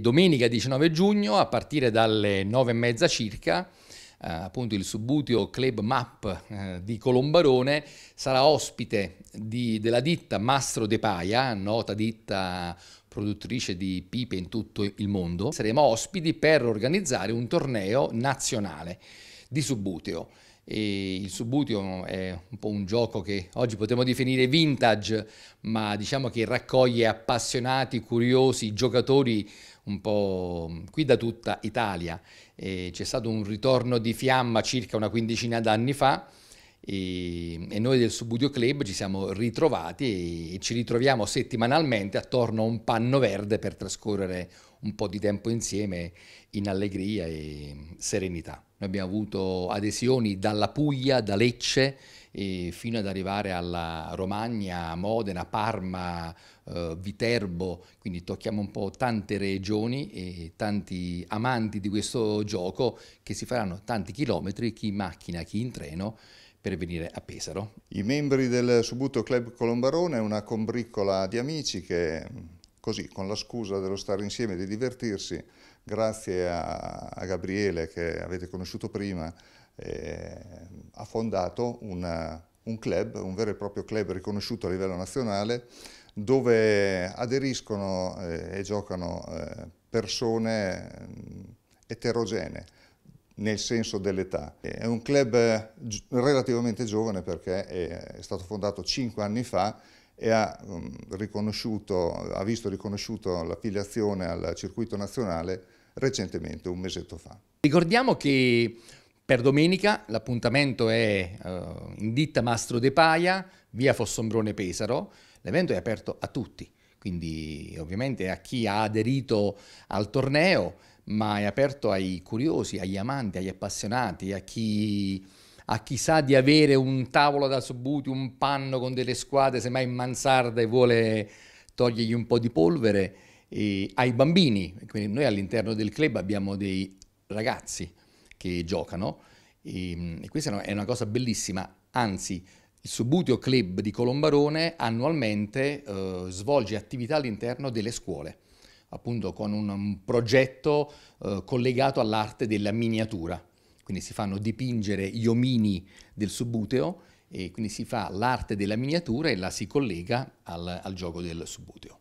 Domenica 19 giugno, a partire dalle 9.30 circa, eh, appunto il Subbutio Club Map eh, di Colombarone sarà ospite di, della ditta Mastro De Paia, nota ditta produttrice di pipe in tutto il mondo. Saremo ospiti per organizzare un torneo nazionale di Subbuteo. E il Subbuteo è un po' un gioco che oggi potremmo definire vintage, ma diciamo che raccoglie appassionati, curiosi, giocatori un po' qui da tutta Italia. E c'è stato un ritorno di fiamma circa una quindicina d'anni fa e, e noi del Subudio Club ci siamo ritrovati e, e ci ritroviamo settimanalmente attorno a un panno verde per trascorrere un un po' di tempo insieme in allegria e serenità. Noi abbiamo avuto adesioni dalla Puglia, da Lecce, fino ad arrivare alla Romagna, Modena, Parma, eh, Viterbo, quindi tocchiamo un po' tante regioni e tanti amanti di questo gioco che si faranno tanti chilometri, chi in macchina, chi in treno, per venire a Pesaro. I membri del Subuto Club Colombarone è una combriccola di amici che così, con la scusa dello stare insieme, e di divertirsi, grazie a, a Gabriele che avete conosciuto prima, eh, ha fondato una, un club, un vero e proprio club riconosciuto a livello nazionale, dove aderiscono eh, e giocano eh, persone mm, eterogenee nel senso dell'età. È un club relativamente giovane perché è stato fondato 5 anni fa e ha, mm, ha visto riconosciuto l'affiliazione al circuito nazionale recentemente, un mesetto fa. Ricordiamo che per domenica l'appuntamento è uh, in ditta Mastro De Paia, via Fossombrone Pesaro, l'evento è aperto a tutti, quindi ovviamente a chi ha aderito al torneo, ma è aperto ai curiosi, agli amanti, agli appassionati, a chi a chi sa di avere un tavolo da subuti, un panno con delle squadre, semmai in mansarda e vuole togliergli un po' di polvere, e ai bambini. Quindi noi all'interno del club abbiamo dei ragazzi che giocano e, ehm, e questa è una cosa bellissima, anzi il Subutio Club di Colombarone annualmente eh, svolge attività all'interno delle scuole, appunto con un, un progetto eh, collegato all'arte della miniatura quindi si fanno dipingere gli omini del subuteo e quindi si fa l'arte della miniatura e la si collega al, al gioco del subuteo.